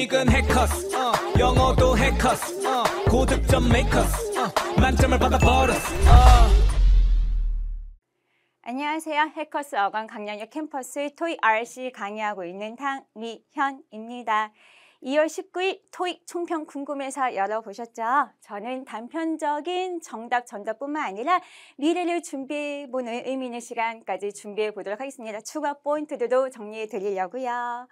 수익은 해커스 어, 영어도 해커스 어, 고득점 메이커스 어, 만점을 받아버렸어 안녕하세요. 해커스 어간 강남역 캠퍼스 토익 RC 강의하고 있는 탕리현입니다 2월 19일 토익 총평 궁금해서 열어보셨죠? 저는 단편적인 정답 전답뿐만 아니라 미래를 준비해보는 의미 있는 시간까지 준비해보도록 하겠습니다. 추가 포인트들도 정리해드리려고요.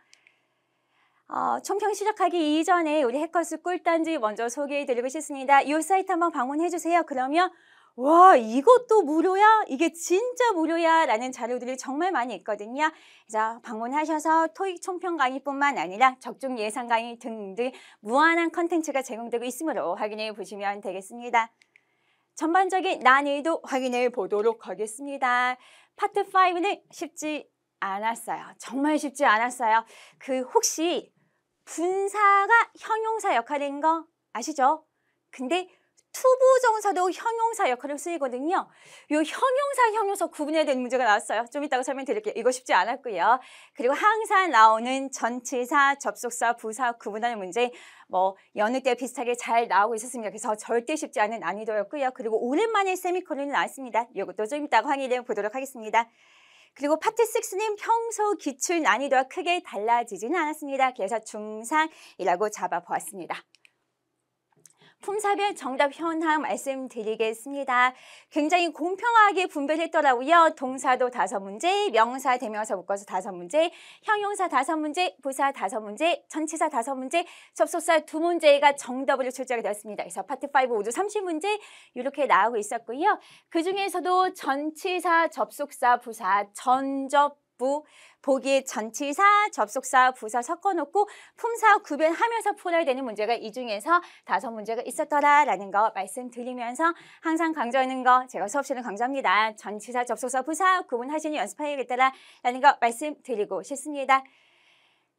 어, 총평 시작하기 이전에 우리 해커스 꿀단지 먼저 소개해드리고 싶습니다. 이 사이트 한번 방문해주세요. 그러면 와 이것도 무료야? 이게 진짜 무료야? 라는 자료들이 정말 많이 있거든요. 자 방문하셔서 토익 총평 강의뿐만 아니라 적중 예상 강의 등등 무한한 컨텐츠가 제공되고 있으므로 확인해 보시면 되겠습니다. 전반적인 난이도 확인해 보도록 하겠습니다. 파트 5는 쉽지 않았어요. 정말 쉽지 않았어요. 그 혹시 분사가 형용사 역할인 거 아시죠? 근데 투부정사도 형용사 역할을 쓰이거든요. 요 형용사, 형용사 구분해야 되는 문제가 나왔어요. 좀 이따가 설명드릴게요. 이거 쉽지 않았고요. 그리고 항상 나오는 전치사, 접속사, 부사 구분하는 문제 뭐 여느 때 비슷하게 잘 나오고 있었습니다. 그래서 절대 쉽지 않은 난이도였고요. 그리고 오랜만에 세미콜론이 나왔습니다. 이것도 좀 이따가 확인해 보도록 하겠습니다. 그리고 파트 6는 평소 기출 난이도와 크게 달라지지는 않았습니다. 그래서 중상이라고 잡아보았습니다. 품사별 정답 현황 말씀드리겠습니다. 굉장히 공평하게 분배했더라고요. 동사도 다섯 문제, 명사, 대명사 묶어서 다섯 문제, 형용사 다섯 문제, 부사 다섯 문제, 전치사 다섯 문제, 접속사 두 문제가 정답으로 출제가 되었습니다. 그래서 파트 5 모두 30문제 이렇게 나오고 있었고요. 그중에서도 전치사, 접속사, 부사, 전접, 부, 보기 전치사, 접속사, 부사 섞어놓고 품사 구별하면서 풀어야 되는 문제가 이 중에서 다섯 문제가 있었더라라는 거 말씀드리면서 항상 강조하는 거 제가 수업 시간에 강조합니다. 전치사, 접속사, 부사 구분하시니 연습하야겠다라는 거 말씀드리고 싶습니다.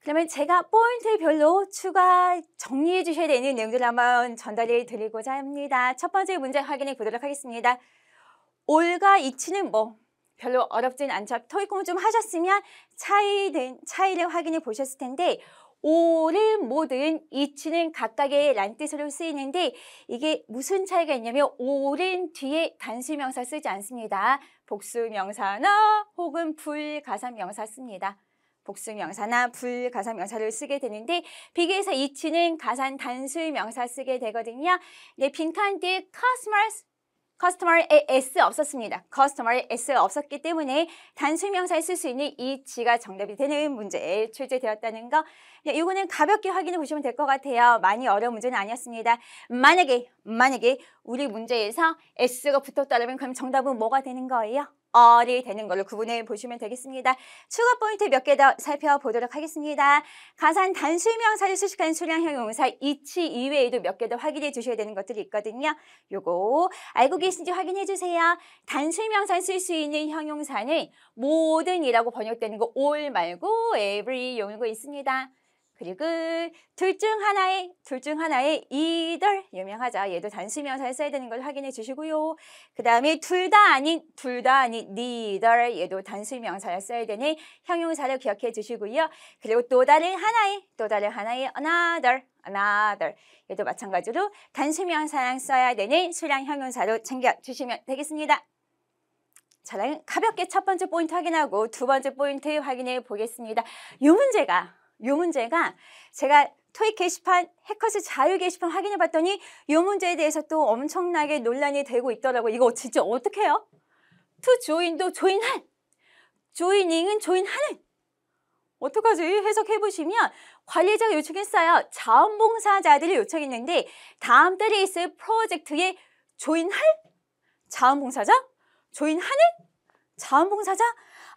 그러면 제가 포인트별로 추가 정리해 주셔야 되는 내용들을 한번 전달해 드리고자 합니다. 첫 번째 문제 확인해 보도록 하겠습니다. 올과 이치는 뭐 별로 어렵진 않죠. 토익 공부 좀 하셨으면 차이 된, 차이를 확인해 보셨을 텐데 오른 모든 이치는 각각의 란 뜻으로 쓰이는데 이게 무슨 차이가 있냐면 오른 뒤에 단수명사 쓰지 않습니다. 복수명사나 혹은 불가산명사 씁니다. 복수명사나 불가산명사를 쓰게 되는데 비교해서 이치는 가산 단수명사 쓰게 되거든요. 네, 빈칸 뒤에 cosmos customer의 s 없었습니다. customer의 s 없었기 때문에 단순 명사에 쓸수 있는 이지가 정답이 되는 문제에 출제되었다는 거 이거는 네, 가볍게 확인해 보시면 될 것 같아요. 많이 어려운 문제는 아니었습니다. 만약에 만약에 우리 문제에서 s가 붙었다면 그럼 정답은 뭐가 되는 거예요? 어리 되는 걸로 구분해 보시면 되겠습니다. 추가 포인트 몇 개 더 살펴보도록 하겠습니다. 가산 단수명사를 수식하는 수량형 용사 이치 이외에도 몇 개 더 확인해 주셔야 되는 것들이 있거든요. 요거 알고 계신지 확인해 주세요. 단수명사 쓸수 있는 형용사는 모든이라고 번역되는 거 all 말고 every 용어가 있습니다. 그리고 둘 중 하나의 둘 중 하나의 이들 유명하자. 얘도 단수명사에 써야 되는 걸 확인해 주시고요. 그 다음에 둘 다 아닌 둘 다 아닌 니들 얘도 단수명사에 써야 되니 형용사를 기억해 주시고요. 그리고 또 다른 하나의 또 다른 하나의 another another 얘도 마찬가지로 단수명사랑 써야 되는 수량 형용사로 챙겨 주시면 되겠습니다. 자, 가볍게 첫 번째 포인트 확인하고 두 번째 포인트 확인해 보겠습니다. 이 문제가 요 문제가 제가 토익 게시판, 해커스 자유 게시판 확인해 봤더니 요 문제에 대해서 또 엄청나게 논란이 되고 있더라고요. 이거 진짜 어떡 해요? 투 조인도 조인한, 조이닝은 조인하는. 어떡하지? 해석해 보시면 관리자가 요청했어요. 자원봉사자들이 요청했는데 다음 달에 있을 프로젝트에 조인할? 자원봉사자? 조인하는? 자원봉사자?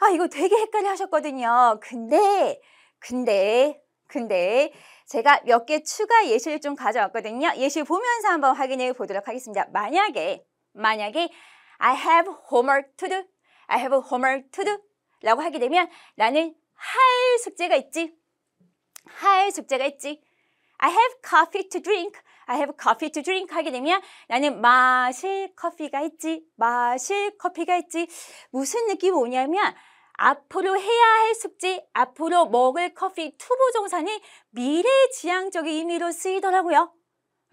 아 이거 되게 헷갈려 하셨거든요. 근데 근데 근데 제가 몇 개 추가 예시를 좀 가져왔거든요. 예시 보면서 한번 확인해 보도록 하겠습니다. 만약에 만약에 I have homework to do, I have homework to do 라고 하게 되면 나는 할 숙제가 있지, 할 숙제가 있지. I have coffee to drink, I have coffee to drink 하게 되면 나는 마실 커피가 있지, 마실 커피가 있지. 무슨 느낌이 오냐면 앞으로 해야 할 숙제, 앞으로 먹을 커피 투부 정산이 미래지향적인 의미로 쓰이더라고요.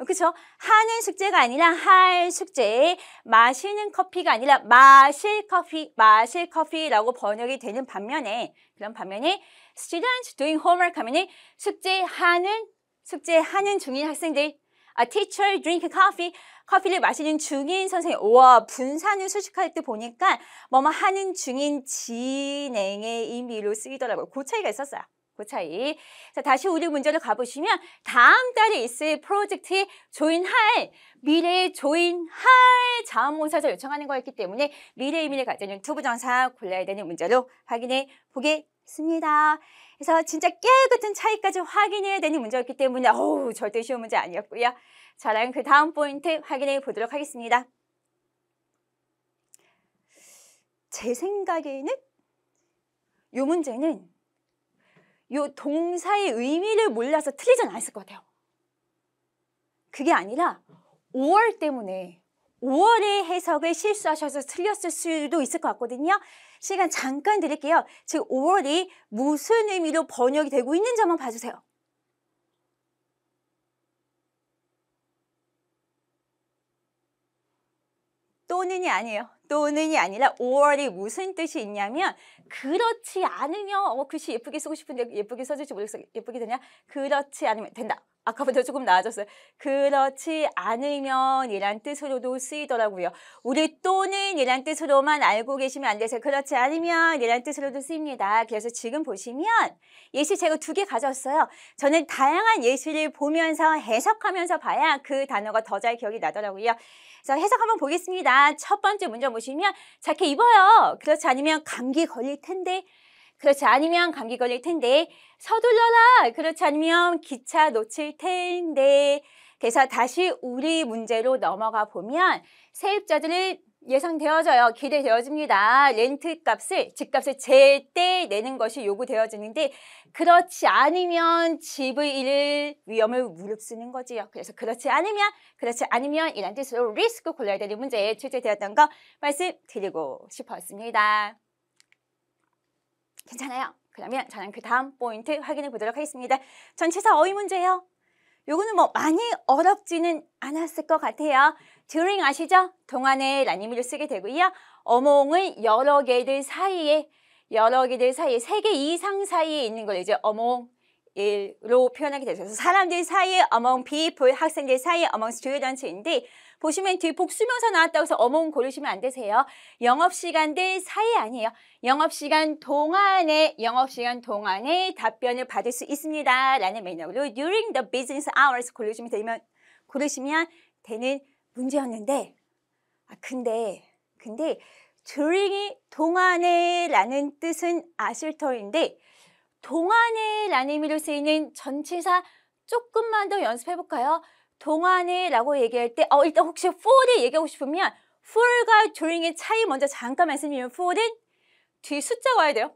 그렇죠? 하는 숙제가 아니라 할 숙제, 마시는 커피가 아니라 마실 커피, 마실 커피라고 번역이 되는 반면에 그런 반면에 students doing homework 하면은 숙제하는 숙제하는 중인 학생들, a 아, teacher drink coffee 커피를 마시는 중인 선생님. 와, 분산을 수식할 때 보니까 뭐뭐 하는 중인 진행의 의미로 쓰이더라고요. 그 차이가 있었어요. 그 차이. 자, 다시 우리 문제를 가보시면 다음 달에 있을 프로젝트에 조인할, 미래에 조인할 자원봉사자 요청하는 거였기 때문에 미래의 미래 가져는 투부정사 골라야 되는 문제로 확인해 보겠습니다. 그래서 진짜 깨끗한 차이까지 확인해야 되는 문제였기 때문에 어우 절대 쉬운 문제 아니었고요. 자, 그럼 그 다음 포인트 확인해 보도록 하겠습니다. 제 생각에는 이 문제는 이 동사의 의미를 몰라서 틀리진 않았을 것 같아요. 그게 아니라 5월 때문에 5월의 해석을 실수하셔서 틀렸을 수도 있을 것 같거든요. 시간 잠깐 드릴게요. 지금 5월이 무슨 의미로 번역이 되고 있는지 한번 봐주세요. 또는이 아니에요. 또는이 아니라 5월이 무슨 뜻이 있냐면 그렇지 않으면 어 글씨 예쁘게 쓰고 싶은데 예쁘게 써줄지 모르겠어 예쁘게 되냐 그렇지 않으면 된다 아까보다 조금 나아졌어요. 그렇지 않으면 이란 뜻으로도 쓰이더라고요. 우리 또는 이란 뜻으로만 알고 계시면 안 되세요. 그렇지 않으면 이란 뜻으로도 쓰입니다. 그래서 지금 보시면 예시 제가 두 개가졌어요 저는 다양한 예시를 보면서 해석하면서 봐야 그 단어가 더 잘 기억이 나더라고요. 그 해석 한번 보겠습니다. 첫 번째 문제 보시면 자켓 입어요. 그렇지 않으면 감기 걸릴 텐데 그렇지 않으면 감기 걸릴 텐데 서둘러라 그렇지 않으면 기차 놓칠 텐데 그래서 다시 우리 문제로 넘어가 보면 세입자들은 예상되어져요. 기대되어집니다. 렌트 값을, 집값을 제때 내는 것이 요구되어지는데 그렇지 않으면 집의 일 위험을 무릅쓰는 거지요. 그래서 그렇지 않으면, 그렇지 않으면 이란 뜻으로 리스크 골라야 되는 문제에 출제되었던 거 말씀드리고 싶었습니다. 괜찮아요. 그러면 저는 그 다음 포인트 확인해 보도록 하겠습니다. 전체사 어휘 문제예요. 요거는 뭐 많이 어렵지는 않았을 것 같아요. during 아시죠? 동안에 라니 의미를 쓰게 되고요. 어몽을 여러 개들 사이에 여러 개들 사이에 세 개 이상 사이에 있는 걸 이제 어몽 일로 표현하게 되죠. 사람들 사이에 among people, 학생들 사이에 among students인데 보시면 뒤에 복수명사 나왔다고 해서 어몽 고르시면 안 되세요. 영업시간들 사이 아니에요. 영업시간 동안에 영업시간 동안에 답변을 받을 수 있습니다. 라는 매너로 during the business hours 고르시면 되면 고르시면 되는 문제였는데 아 근데 근데 during이 동안에 라는 뜻은 아실 터인데 동안에 라는 의미로 쓰이는 전체사 조금만 더 연습해볼까요? 동안에라고 얘기할 때 어, 일단 혹시 for이 얘기하고 싶으면 for과 during의 차이 먼저 잠깐 말씀드리면 for은 뒤 숫자가 와야 돼요.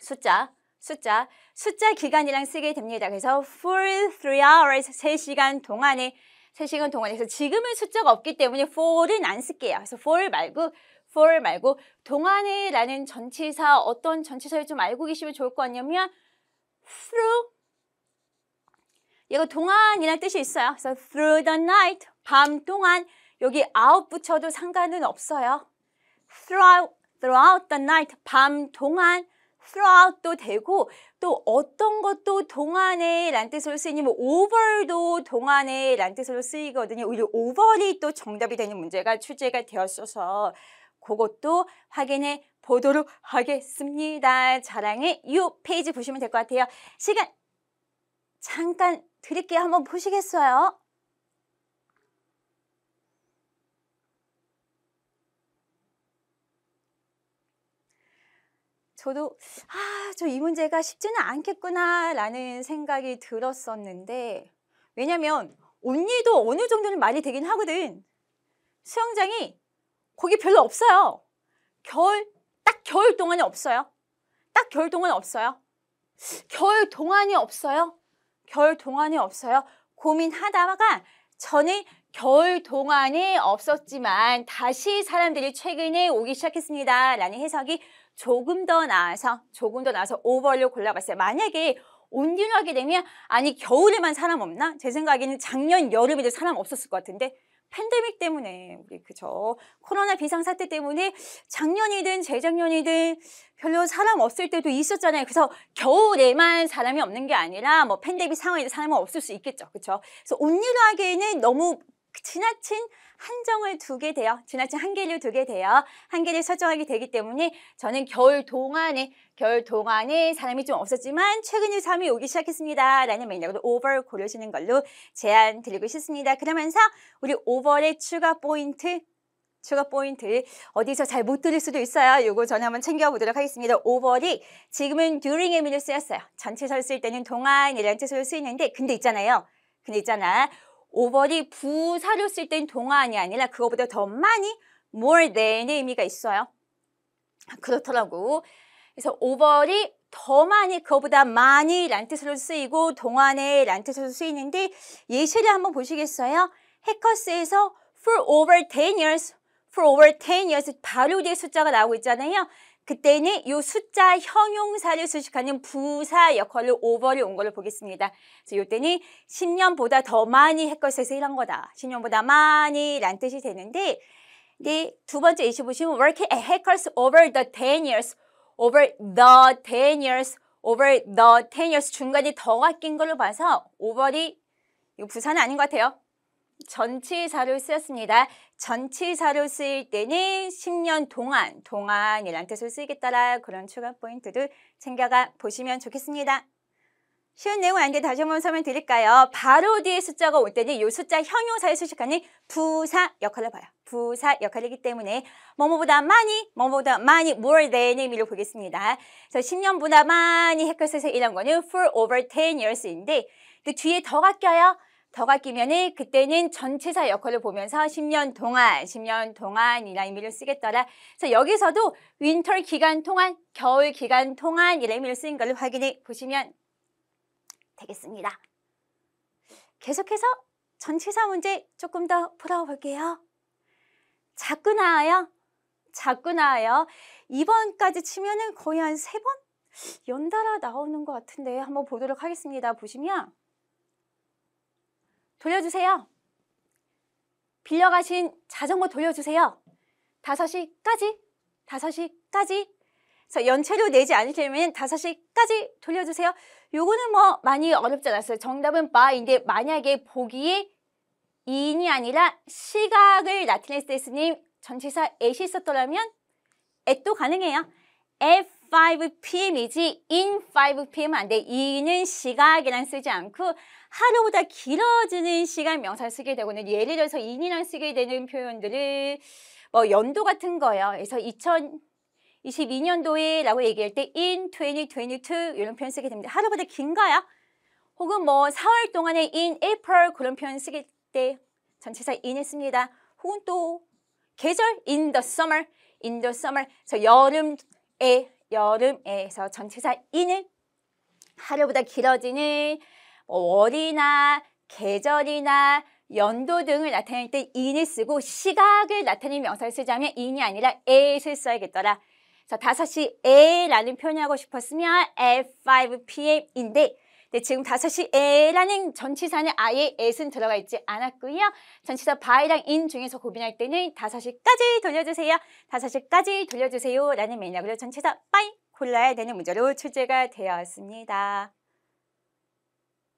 숫자, 숫자, 숫자 기간이랑 쓰게 됩니다. 그래서 for three hours, 3시간 동안에 3시간 동안에 서 지금은 숫자가 없기 때문에 for은 안 쓸게요. 그래서 for 말고 for 말고 동안에라는 전치사 어떤 전치사를 좀 알고 계시면 좋을 거같냐면 through 이거 동안이라는 뜻이 있어요. 그래서 through the night, 밤 동안 여기 out 붙여도 상관은 없어요. throughout, throughout the night, 밤 동안 throughout도 되고 또 어떤 것도 동안에 란 뜻으로 쓰이니 뭐 over도 동안에 란 뜻으로 쓰이거든요. 오히려 over이 또 정답이 되는 문제가 출제가 되었어서 그것도 확인해 보도록 하겠습니다. 자랑의 이 페이지 보시면 될 것 같아요. 시간 잠깐 드릴게요. 한번 보시겠어요? 저도 아, 저 이 문제가 쉽지는 않겠구나라는 생각이 들었었는데 왜냐면 언니도 어느 정도는 말이 되긴 하거든. 수영장이 거기 별로 없어요. 겨울 딱 겨울 동안이 없어요. 딱 겨울 동안 없어요. 겨울 동안이 없어요. 겨울 동안이 없어요? 고민하다가 저는 겨울 동안에 없었지만 다시 사람들이 최근에 오기 시작했습니다. 라는 해석이 조금 더 나아서 조금 더 나아서 오버로 골라봤어요. 만약에 온유하게 되면 아니 겨울에만 사람 없나? 제 생각에는 작년 여름에도 사람 없었을 것 같은데 팬데믹 때문에 우리 그저 코로나 비상 사태 때문에 작년이든 재작년이든 별로 사람 없을 때도 있었잖아요. 그래서 겨울에만 사람이 없는 게 아니라 뭐 팬데믹 상황에도 사람은 없을 수 있겠죠. 그렇죠? 그래서 온일하기에는 너무 지나친 한정을 두게 돼요. 지나친 한계를 두게 돼요. 한계를 설정하게 되기 때문에 저는 겨울 동안에 겨울 동안에 사람이 좀 없었지만 최근에 사람이 오기 시작했습니다. 라는 맥락으로 오버 고르시는 걸로 제안 드리고 싶습니다. 그러면서 우리 오버의 추가 포인트 추가 포인트 어디서 잘 못 들을 수도 있어요. 요거 전에 한번 챙겨보도록 하겠습니다. 오버리 지금은 during 의미를 쓰였어요. 전체설 쓸 때는 동안이라는 뜻으로 쓰이는데 근데 있잖아요. 근데 있잖아. 오버리부사료쓸땐 동안이 아니라 그거보다 더 많이 more than의 의미가 있어요. 그렇더라고. 그래서 오버리더 많이 그거보다 많이 란 뜻으로 쓰이고 동안에 란 뜻으로 쓰이는데 예시를 한번 보시겠어요? 해커스에서 for over 10 years for over 10 years 바로 뒤에 숫자가 나오고 있잖아요. 그때는 이 숫자 형용사를 수식하는 부사 역할로 오버를 온 걸로 보겠습니다. 그래서 이때는 10년보다 더 많이 햇것에서 일한 거다. 10년보다 많이 란 뜻이 되는데 네, 두 번째 2보시면 working at hackers over the 10 years, over the 10 years, over the 10 years 중간에 더가 낀 걸로 봐서 오버리 이 이거 부사는 아닌 것 같아요. 전치사를 쓰였습니다. 전치사로 쓰일 때는 10년 동안, 동안이란 뜻을 쓰이겠다라 그런 추가 포인트도 챙겨가 보시면 좋겠습니다. 쉬운 내용 아닌데 다시 한번 설명드릴까요? 바로 뒤에 숫자가 올 때는 이 숫자 형용사에 수식하는 부사 역할을 봐요. 부사 역할이기 때문에 뭐뭐보다 많이, 뭐뭐보다 많이, more than 의미로 보겠습니다. 그래서 10년보다 많이 해커스에서 일한 거는 for over 10 years인데 그 뒤에 더 가껴요. 더가 기면은 그때는 전체사 역할을 보면서 10년 동안, 10년 동안이라는 의미를 쓰겠더라. 그래서 여기서도 윈터 기간 동안, 겨울 기간 동안 이라는 의미를 쓰인 걸 확인해 보시면 되겠습니다. 계속해서 전체사 문제 조금 더 풀어볼게요. 자꾸 나와요. 자꾸 나와요. 2번까지 치면은 거의 한3번 연달아 나오는 것 같은데 한번 보도록 하겠습니다. 보시면 돌려주세요. 빌려가신 자전거 돌려주세요. 5시까지, 5시까지. 그래서 연체료 내지 않으시면 5시까지 돌려주세요. 요거는 뭐 많이 어렵지 않았어요. 정답은 바인데 만약에 보기에 이인이 아니라 시각을 나타낼 때 쓰는 전치사 at이 썼더라면 at도 가능해요. at 5pm이지 in 5pm 안 돼. 이는 시각이란 쓰지 않고 하루보다 길어지는 시간 명사를 쓰게 되고는 예를 들어서 인이랑 쓰게 되는 표현들을 뭐 연도 같은 거예요. 그래서 2022년도에 라고 얘기할 때 in 2022 이런 표현 쓰게 됩니다. 하루보다 긴가요? 혹은 뭐 4월 동안에 in April 그런 표현 쓰게 때 전체사 in 했습니다. 혹은 또 계절 in the summer, in the summer 그래서 여름에, 여름에서 전체사 in을 하루보다 길어지는 뭐 월이나 계절이나 연도 등을 나타낼 때 인을 쓰고 시각을 나타내는 명사를 쓰자면 인이 아니라 에잇을 써야겠더라. 자, 5시 에라는 표현을 하고 싶었으면 at 5pm인데 네, 지금 5시 에라는 전치사는 아예 에은 들어가 있지 않았고요. 전치사 바이랑인 중에서 고민할 때는 5시까지 돌려주세요. 5시까지 돌려주세요 라는 맥락으로 전치사 b 이 골라야 되는 문제로 출제가 되었습니다.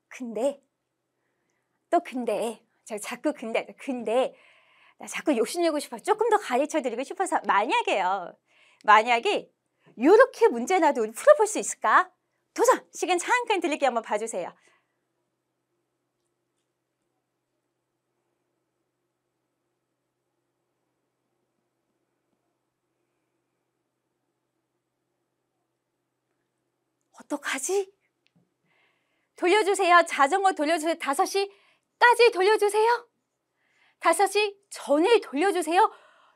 근데 또 근데 제가 자꾸 근데 근데 나 자꾸 욕심내고 싶어 조금 더 가르쳐드리고 싶어서 만약에요 만약에 이렇게 문제 나도 우리 풀어볼 수 있을까? 도전! 시간 잠깐 들릴게 한번 봐주세요. 어떡하지? 돌려주세요. 자전거 돌려주세요. 5시까지 돌려주세요. 5시 전에 돌려주세요.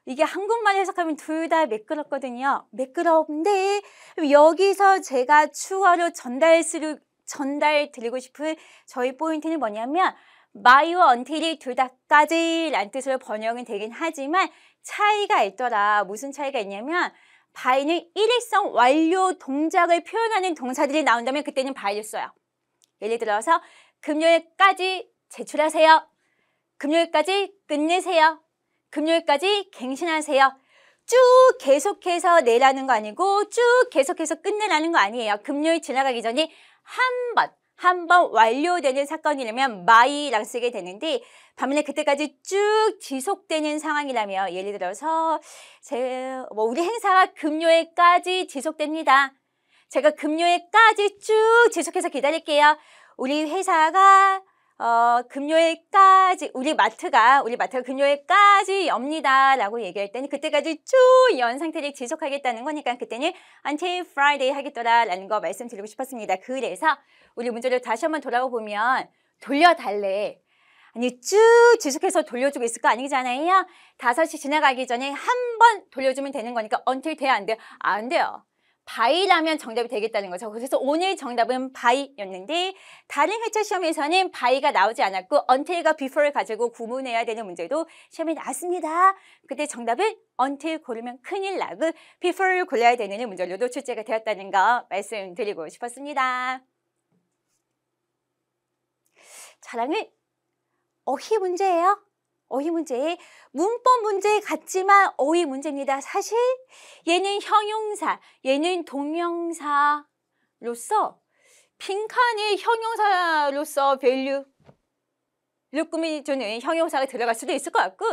이게 한국말 해석하면 둘 다 매끄럽거든요. 매끄러운데 여기서 제가 추가로 전달 스루, 전달 드리고 싶은 저희 포인트는 뭐냐면 마이와 언틸이 둘 다까지 란 뜻으로 번역이 되긴 하지만 차이가 있더라. 무슨 차이가 있냐면 바이는 일회성 완료 동작을 표현하는 동사들이 나온다면 그때는 바이를 써요. 예를 들어서 금요일까지 제출하세요. 금요일까지 끝내세요. 금요일까지 갱신하세요. 쭉 계속해서 내라는 거 아니고 쭉 계속해서 끝내라는 거 아니에요. 금요일 지나가기 전에 한 번, 한 번 완료되는 사건이라면 마이랑 쓰게 되는데 반면에 그때까지 쭉 지속되는 상황이라면 예를 들어서 제, 뭐 우리 행사가 금요일까지 지속됩니다. 제가 금요일까지 쭉 지속해서 기다릴게요. 우리 회사가 어, 금요일까지 우리 마트가 우리 마트가 금요일까지 엽니다 라고 얘기할 때는 그때까지 쭉 연 상태를 지속하겠다는 거니까 그때는 until Friday 하겠더라 라는 거 말씀드리고 싶었습니다. 그래서 우리 문제를 다시 한번 돌아가 보면 돌려달래 아니 쭉 지속해서 돌려주고 있을 거 아니잖아요. 다섯 시 지나가기 전에 한 번 돌려주면 되는 거니까 until 돼안 돼요. 안 돼요. 바이라면 정답이 되겠다는 거죠. 그래서 오늘 정답은 바이였는데 다른 회차 시험에서는 바이가 나오지 않았고 until과 before를 가지고 구문해야 되는 문제도 시험에 나왔습니다. 그때 정답은 until 고르면 큰일 나고 before를 골라야 되는 문제로도 출제가 되었다는 거 말씀드리고 싶었습니다. 자랑은 어휘 문제예요. 어휘 문제, 문법 문제 같지만 어휘 문제입니다. 사실 얘는 형용사, 얘는 동명사로서 빈칸이 형용사로서 밸류 를꾸미 저는 형용사가 들어갈 수도 있을 것 같고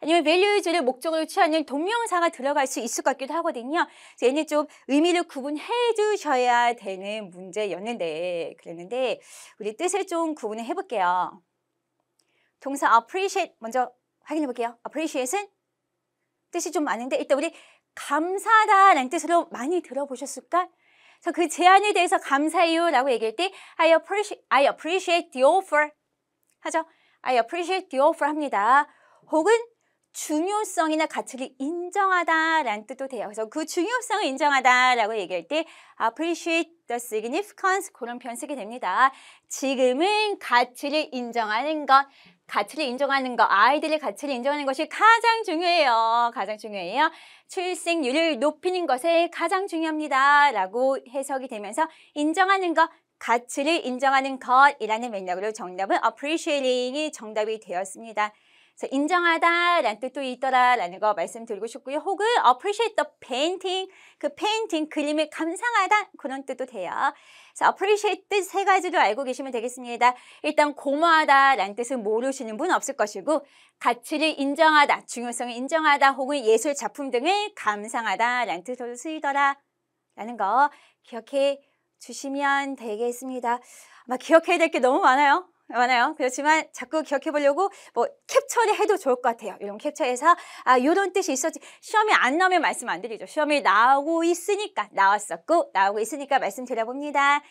아니면 밸류즈를 목적으로 취하는 동명사가 들어갈 수 있을 것 같기도 하거든요. 그래서 얘는 좀 의미를 구분해 주셔야 되는 문제였는데 그랬는데 우리 뜻을 좀 구분을 해볼게요. 동사 appreciate 먼저 확인해 볼게요. appreciate은 뜻이 좀 많은데 일단 우리 감사다라는 뜻으로 많이 들어보셨을까? 그래서 그 제안에 대해서 감사해요라고 얘기할 때 I appreciate, I appreciate the offer 하죠. I appreciate the offer 합니다. 혹은 중요성이나 가치를 인정하다라는 뜻도 돼요. 그래서 그 중요성을 인정하다라고 얘기할 때 appreciate the significance 그런 표현 쓰게 됩니다. 지금은 가치를 인정하는 것, 가치를 인정하는 것, 아이들의 가치를 인정하는 것이 가장 중요해요. 가장 중요해요. 출생률을 높이는 것에 가장 중요합니다. 라고 해석이 되면서 인정하는 것, 가치를 인정하는 것이라는 맥락으로 정답은 appreciating이 정답이 되었습니다. 그래서 인정하다 라는 뜻도 있더라 라는 거 말씀드리고 싶고요. 혹은 appreciate the painting, 그 페인팅 그림을 감상하다 그런 뜻도 돼요. 그래서 appreciate 세 가지로 알고 계시면 되겠습니다. 일단 고마하다 라는 뜻을 모르시는 분 없을 것이고 가치를 인정하다, 중요성을 인정하다 혹은 예술 작품 등을 감상하다 라는 뜻으로 쓰이더라 라는 거 기억해 주시면 되겠습니다. 아마 기억해야 될 게 너무 많아요. 많아요. 그렇지만 자꾸 기억해 보려고 뭐 캡처를 해도 좋을 것 같아요. 이런 캡처해서 아 이런 뜻이 있었지. 시험이 안 나오면 말씀 안 드리죠. 시험이 나오고 있으니까 나왔었고 나오고 있으니까 말씀드려봅니다.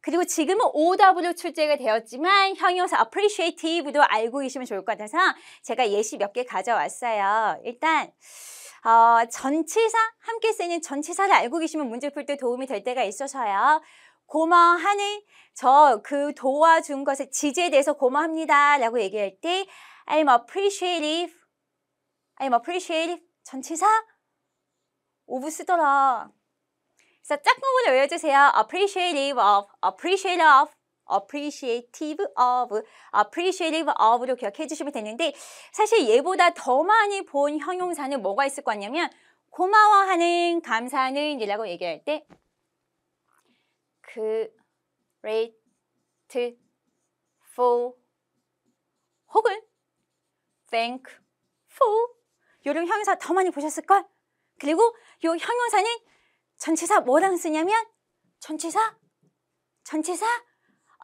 그리고 지금은 오답으로 출제가 되었지만 형용사 appreciative도 알고 계시면 좋을 것 같아서 제가 예시 몇 개 가져왔어요. 일단 어, 전치사 함께 쓰는 이 전치사를 알고 계시면 문제 풀 때 도움이 될 때가 있어서요. 고마워하니 저그 도와준 것에 지지에 대해서 고마합니다 라고 얘기할 때 I'm appreciative I'm appreciative 전치사 오브 쓰더라 그래서 짝부분을 외워주세요 appreciative of, appreciative of appreciative of, appreciative of로 기억해 주시면 되는데 사실 얘보다 더 많이 본 형용사는 뭐가 있을 것 같냐면 고마워하는, 감사하는 이라고 얘기할 때 great, 그 f u l 혹은 thankful 요런 형용사 더 많이 보셨을걸? 그리고 요 형용사는 전치사 뭐랑 쓰냐면 전치사 전치사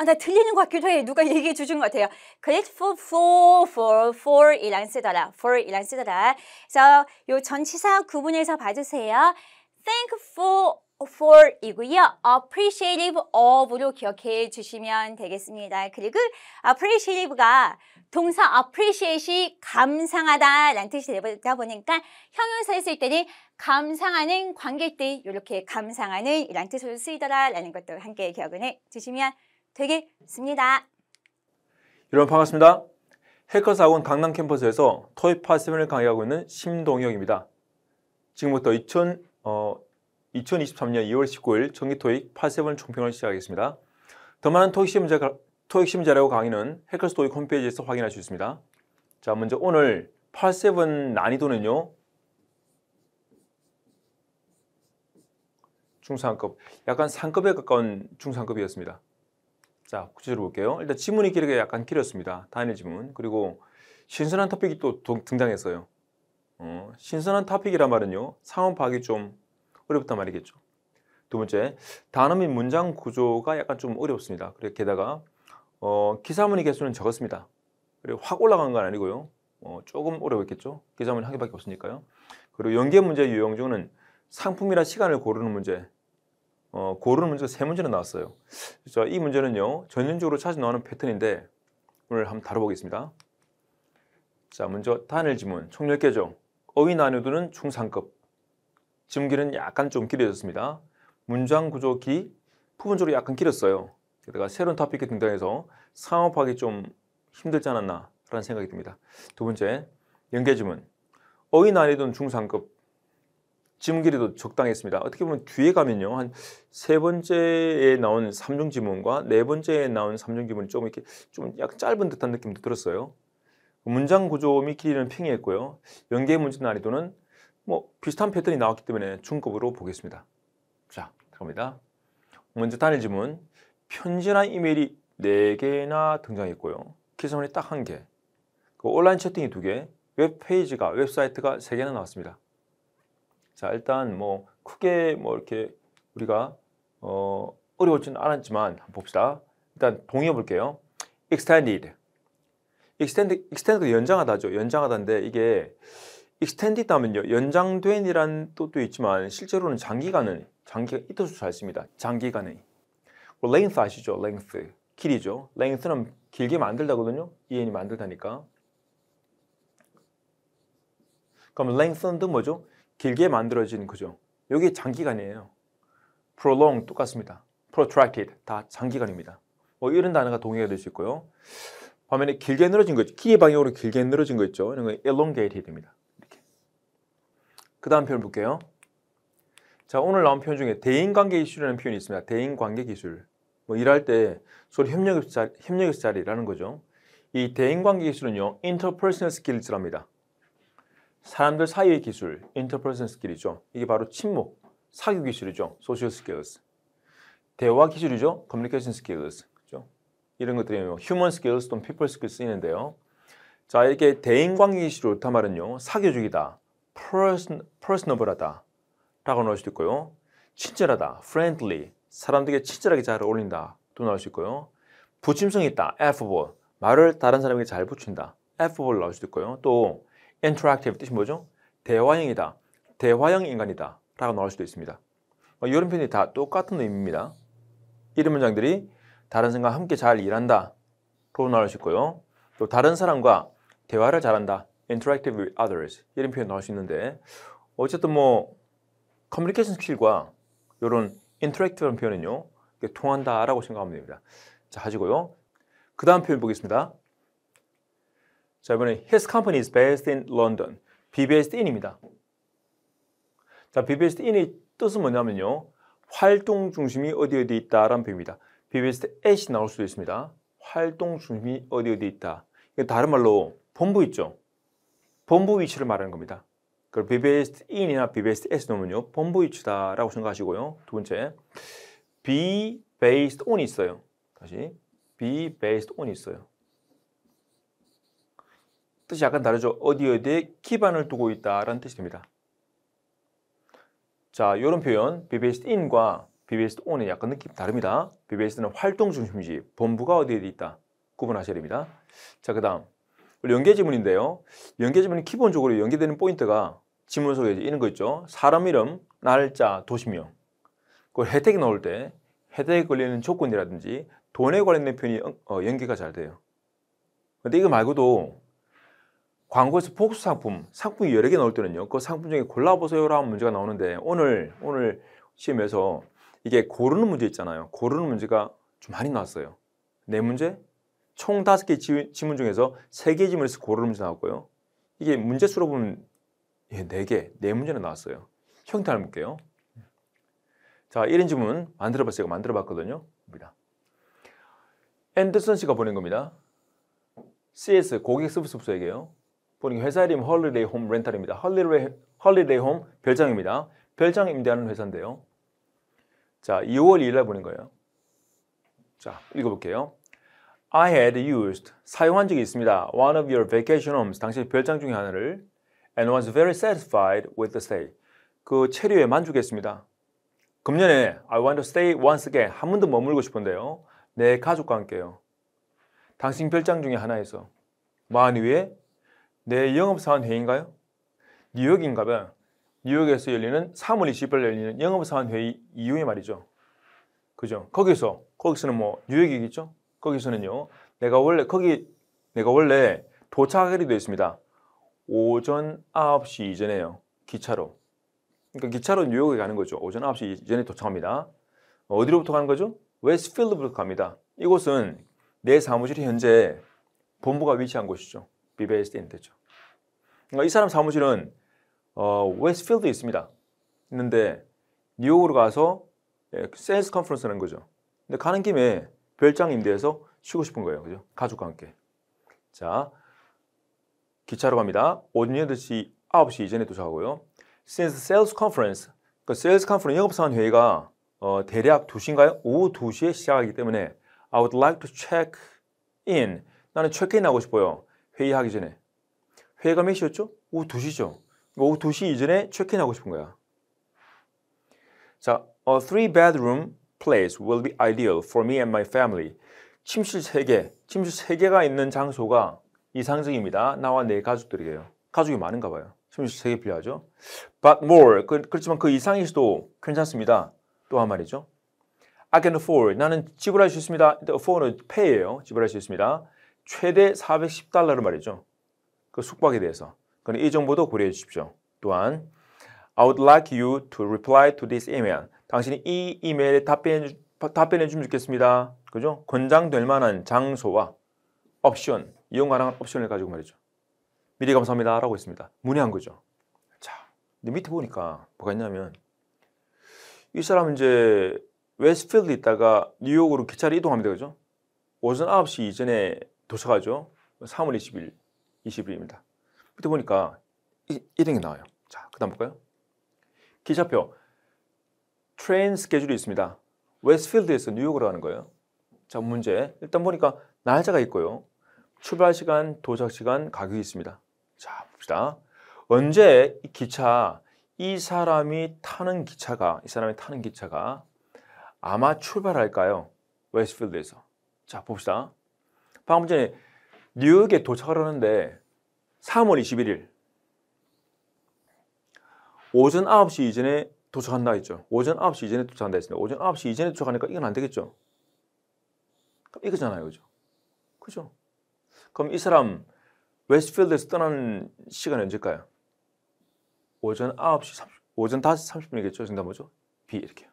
아, 나 들리는 것 같기도 해. 누가 얘기해 주신 것 같아요. grateful for, for, for 이란 쓰더라. for 이란 쓰더라. 그래서 요 전치사 구분해서 봐주세요. thankful for이고요. appreciative of로 기억해 주시면 되겠습니다. 그리고 appreciative가 동사 appreciate이 감상하다 라는 뜻이 되다 보니까 형용사에 쓸 때는 감상하는 관객들 이렇게 감상하는 이란 뜻으로 쓰이더라 라는 것도 함께 기억을 해 주시면 되겠습니다. 여러분 반갑습니다. 해커사 학원 강남 캠퍼스에서 토이 파스을 강의하고 있는 심동혁입니다. 지금부터 2000, 어, 2023년 2월 19일 정기토익 8세븐 총평을 시작하겠습니다. 더 많은 토익 시험, 자, 토익 강의는 해커스 토익 홈페이지에서 확인할 수 있습니다. 자, 먼저 오늘 8세번 난이도는요. 중상급, 약간 상급에 가까운 중상급이었습니다. 자, 구체적으로 볼게요. 일단 지문의 길이 약간 길었습니다. 단일 지문. 그리고 신선한 토픽이 또 등장했어요. 어, 신선한 토픽이란 말은요. 상황 파악이 좀 어렵단 말이겠죠. 두 번째, 단어 및 문장 구조가 약간 좀 어렵습니다. 그리고 게다가 어, 기사문의 개수는 적었습니다. 그리고 확 올라간 건 아니고요. 어, 조금 어려웠겠죠. 기사문이 한 개밖에 없으니까요. 그리고 연계 문제 유형 중은 상품이나 시간을 고르는 문제, 어, 고르는 문제가 세 문제나 나왔어요. 그래서 이 문제는요. 전형적으로 자주 나오는 패턴인데 오늘 한번 다뤄보겠습니다. 자, 먼저 단일 지문, 총1계개죠 어휘 난이도는 중상급, 지금 길은 약간 좀 길어졌습니다. 문장 구조 기 부분적으로 약간 길었어요. 게다가 새로운 토픽이 등장해서 상업하기 좀 힘들지 않았나 라는 생각이 듭니다. 두 번째, 연계지문. 어휘 난이도는 중상급, 지문 길이도 적당했습니다. 어떻게 보면 뒤에 가면요. 한 세 번째에 나온 삼중 지문과 네 번째에 나온 삼중 지문이 좀 이렇게 좀 약간 짧은 듯한 느낌도 들었어요. 문장 구조 및 길이는 평이했고요. 연계 문제 난이도는 뭐 비슷한 패턴이 나왔기 때문에 중급으로 보겠습니다. 자, 들어갑니다. 먼저 단일 질문 편지나 이메일이 4개나 등장했고요. 키스문이 딱 1개, 그 온라인 채팅이 2개, 웹페이지가, 웹사이트가 3개나 나왔습니다. 자, 일단 뭐 크게 뭐 이렇게 우리가 어, 어려울지는 않았지만 봅시다. 일단 동의해 볼게요. extended, extended, extended 연장하다죠. 연장하다인데 이게 익스텐디다면요 연장된이라는 뜻도 있지만 실제로는 장기간은 장기이 뜻을 잘 씁니다. 장기간의 그 length 아시죠? length 길이죠. length는 길게 만들다거든요. 이해이 e 만들다니까. 그럼 length는 뭐죠? 길게 만들어진 거죠. 여기 장기간이에요. prolong 똑같습니다. protracted 다 장기간입니다. 뭐 이런 단어가 동의가 될 수 있고요. 화면에 길게 늘어진 거죠 키의 방향으로 길게 늘어진 거 있죠. 이런 거 elongated입니다. 그 다음 표현 볼게요. 자 오늘 나온 표현 중에 대인관계 기술이라는 표현이 있습니다. 대인관계 기술. 뭐 일할 때 서로 협력의, 자리, 협력의 자리라는 거죠. 이 대인관계 기술은요. interpersonal skills랍니다. 사람들 사이의 기술, interpersonal skill이죠. 이게 바로 침묵, 사교 기술이죠. social skills. 대화 기술이죠. communication skills. 그죠? 이런 것들이 뭐 human skills 또는 people skills 쓰이는데요. 자 이렇게 대인관계 기술을 옳다 말은요. 사교적이다. personable하다 라고 나올 수도 있고요. 친절하다, friendly, 사람들에게 친절하게 잘 어울린다 도 나올 수 있고요. 부침성이 있다, affable, 말을 다른 사람에게 잘 붙인다, affable 나올 수도 있고요. 또 interactive 뜻이 뭐죠? 대화형이다, 대화형 인간이다 라고 나올 수도 있습니다. 어, 이런 표현이 다 똑같은 의미입니다. 이런 문장들이 다른 사람과 함께 잘 일한다 로 나올 수 있고요. 또 다른 사람과 대화를 잘한다 interactive with others 이런 표현 나올 수 있는데 어쨌든 뭐 커뮤니케이션 스킬과 이런 interactive라는 표현은요 통한다라고 생각하면 됩니다. 자 하시고요. 그 다음 표현 보겠습니다. 자 이번에 his company is based in London. BBS in입니다. 자 BBS in의 뜻은 뭐냐면요 활동 중심이 어디 어디 있다라는 표현입니다. BBS at이 나올 수도 있습니다. 활동 중심이 어디 어디 있다. 다른 말로 본부 있죠. 본부 위치를 말하는 겁니다. 그 BBS in이나 BBS s 놈은요 본부 위치다라고 생각하시고요. 두 번째 B based o n 있어요. 다시 B based o n 있어요. 뜻이 약간 다르죠. 어디 어디에 기반을 두고 있다라는 뜻이 됩니다. 자, 이런 표현 b b s in과 b b s on의 약간 느낌 다릅니다. b b s 는 활동 중심지, 본부가 어디에 있다 구분하셔야 됩니다. 자, 그다음 연계 지문인데요. 연계 지문이 기본적으로 연계되는 포인트가 지문 속에 있는 거 있죠. 사람 이름, 날짜, 도시명. 그 혜택이 나올 때 혜택에 걸리는 조건이라든지 돈에 관련된 표현이 어, 연계가 잘 돼요. 근데 이거 말고도 광고에서 복수 상품, 상품이 여러 개 나올 때는요. 그 상품 중에 골라보세요라는 문제가 나오는데 오늘 오늘 시험에서 이게 고르는 문제 있잖아요. 고르는 문제가 좀 많이 나왔어요. 내 네 문제, 총 다섯 개 지문 중에서 세개 지문에서 고르는 문 나왔고요. 이게 문제 수로 보면 예, 4개, 4문제나 나왔어요. 형태 한 볼게요. 자, 1인 지문 만들어 봤어요. 만들어 봤거든요. 입니다. 앤더슨 씨가 보낸 겁니다. CS 고객 서비스 부서에게요. 보는 회사 이름 헐리데이 홈 렌탈입니다. 헐리데이, 헐리데이 홈 별장입니다. 별장 임대하는 회사인데요. 자, 2월 2일 날 보낸 거예요. 자, 읽어볼게요. I had used 사용한 적이 있습니다. One of your vacation homes 당신 별장 중에 하나를 and was very satisfied with the stay. 그 체류에 만족했습니다. 금년에 I want to stay once again 한 번 더 머물고 싶은데요. 내 가족과 함께요. 당신 별장 중에 하나에서 만 위에 내 영업사원 회의인가요? 뉴욕인가 봐 뉴욕에서 열리는 3월 20일 열리는 영업사원 회의 이후에 말이죠. 그죠? 거기서 거기서는 뭐 뉴욕이겠죠? 거기서는요. 내가 원래 거기 내가 원래 도착하게 되어 있습니다. 오전 9시 이전에요. 기차로. 그러니까 기차로 뉴욕에 가는 거죠. 오전 9시 이전에 도착합니다. 어디로부터 가는 거죠? 웨스필드부터 갑니다. 이곳은 내 사무실이 현재 본부가 위치한 곳이죠. BBS에 있는 데죠. 그러니까 이 사람 사무실은 어, 웨스필드에 있습니다. 있는데 뉴욕으로 가서 예, 그 세일스 컨퍼런스하는 거죠. 근데 가는 김에 별장 임대해서 쉬고 싶은 거예요. 그죠? 가족과 함께. 자, 기차로 갑니다. 오전 8시, 9시 이전에 도착하고요. Since sales conference, 그 sales conference 영업사원 회의가 어, 대략 2시인가요? 오후 2시에 시작하기 때문에 I would like to check in. 나는 체크인 하고 싶어요. 회의하기 전에. 회의가 몇 시였죠? 오후 2시죠. 그러니까 오후 2시 이전에 체크인 하고 싶은 거야. 자, a 어, three bedroom place will be ideal for me and my family. 침실 3개, 침실 3개가 있는 장소가 이상적입니다. 나와 내 네 가족들이에요. 가족이 많은가 봐요. 침실 3개 필요하죠. But more, 그, 그렇지만 그 이상일 수도 괜찮습니다. 또 한 말이죠. I can afford, 나는 지불할 수 있습니다. afford는 pay예요. 지불할 수 있습니다. 최대 410달러를 말이죠. 그 숙박에 대해서. 그럼 이 정보도 고려해 주십시오. 또한 I would like you to reply to this email. 당신이 이 이메일에 답변해, 답변해 주면 좋겠습니다. 그죠? 권장될 만한 장소와 옵션, 이용 가능한 옵션을 가지고 말이죠. 미리 감사합니다. 라고 했습니다. 문의한 거죠. 자, 근데 밑에 보니까 뭐가 있냐면 이사람 이제 웨스필드 있다가 뉴욕으로 기차로 이동합니다. 그죠? 오전 9시 이전에 도착하죠. 3월 20일, 20일입니다. 밑에 보니까 이, 이런 게 나와요. 자, 그 다음 볼까요? 기차표. 트레인 스케줄이 있습니다. 웨스필드에서 뉴욕으로 가는 거예요. 자, 문제. 일단 보니까 날짜가 있고요. 출발 시간, 도착 시간, 가격이 있습니다. 자, 봅시다. 언제 이 기차, 이 사람이 타는 기차가, 이 사람이 타는 기차가 아마 출발할까요? 웨스필드에서. 자, 봅시다. 방금 전에 뉴욕에 도착을 하는데 3월 21일 오전 9시 이전에 도착한다 했죠. 오전 9시 이전에 도착한다 했습니다. 오전 9시 이전에 도착하니까 이건 안 되겠죠. 그럼 이거잖아요. 그죠? 그죠? 그럼 이 사람 웨스트필드에서 떠나는 시간이 언제일까요? 오전 9시 30, 오전 5시 30분이겠죠. 정답 뭐죠? B 이렇게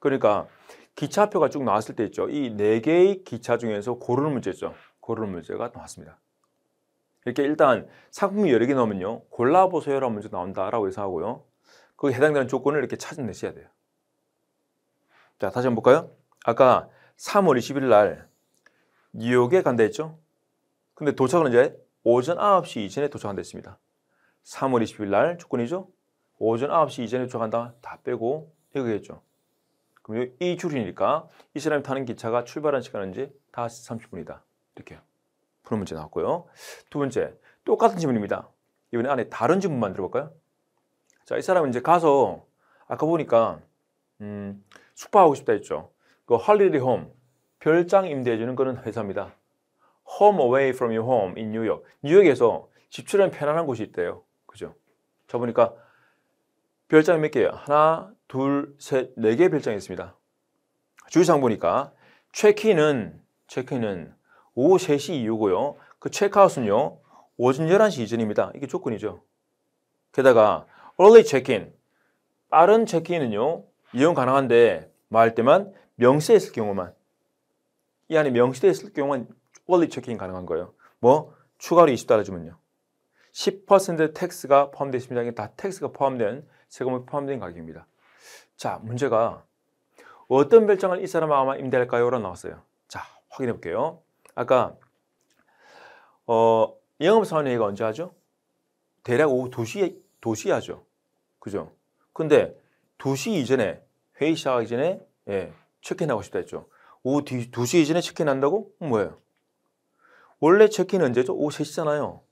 그러니까 기차표가 쭉 나왔을 때 있죠. 이 네 개의 기차 중에서 고르는 문제죠. 고르는 문제가 나왔습니다. 이렇게 일단 상품이 여러 개 나오면요. 골라보세요라 먼저 나온다라고 예상하고요. 거 그 해당되는 조건을 이렇게 찾아내셔야 돼요. 자, 다시 한번 볼까요? 아까 3월 20일 날 뉴욕에 간다 했죠? 근데 도착은 이제 오전 9시 이전에 도착한다 했습니다. 3월 20일 날 조건이죠? 오전 9시 이전에 도착한다. 다 빼고 여기겠죠. 그럼 이 줄이니까 이 사람이 타는 기차가 출발한 시간은 이제 5시 30분이다. 이렇게요. 푸는 문제 나왔고요. 두 번째, 똑같은 질문입니다. 이번에 안에 다른 질문만 들어볼까요? 자, 이 사람은 이제 가서 아까 보니까 음, 숙박하고 싶다 했죠. 그할리리 홈, 별장 임대해주는 그런 회사입니다. Home away from your home in New York. 뉴욕에서 집출하는 편안한 곳이 있대요. 그죠? 저 보니까 별장이 몇 개예요? 하나, 둘, 셋, 네개의 별장이 있습니다. 주의사항 보니까 체크인은 체크인은 오후 3시 이후고요. 그 체크아웃은요. 오전 11시 이전입니다. 이게 조건이죠. 게다가 early check-in, 빠른 체크인은요. 이용 가능한데 말 때만 명시되어 있을 경우만 이 안에 명시되어 있을 경우만 early check-in 가능한 거예요. 뭐 추가로 20달러 주면요. 10% 텍스가 포함되어 있습니다. 이게 다 텍스가 포함된 세금이 포함된 가격입니다. 자, 문제가 어떤 별장을 이 사람 아마 임대할까요? 로 나왔어요. 자, 확인해 볼게요. 아까 어, 영업사원회의가 언제 하죠? 대략 오후 2시2시 하죠. 그죠? 근데 2시 이전에, 회의 시작하기 전에, 예, 체크인하고 싶다 했죠. 오후 2시 이전에 체크인한다고? 뭐예요? 원래 체크인 언제죠? 오후 3시잖아요. 어,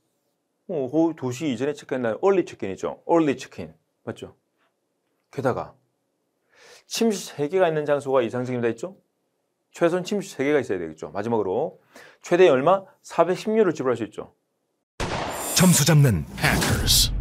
오후 2시 이전에 체크인나요? 얼리 체크인이죠. 얼리 체크인. 맞죠? 게다가, 침실 3개가 있는 장소가 이상적입니다 했죠? 최소한 침수 3개가 있어야 되겠죠. 마지막으로 최대 얼마? 410유를 지불할 수 있죠. 점수 잡는 hackers.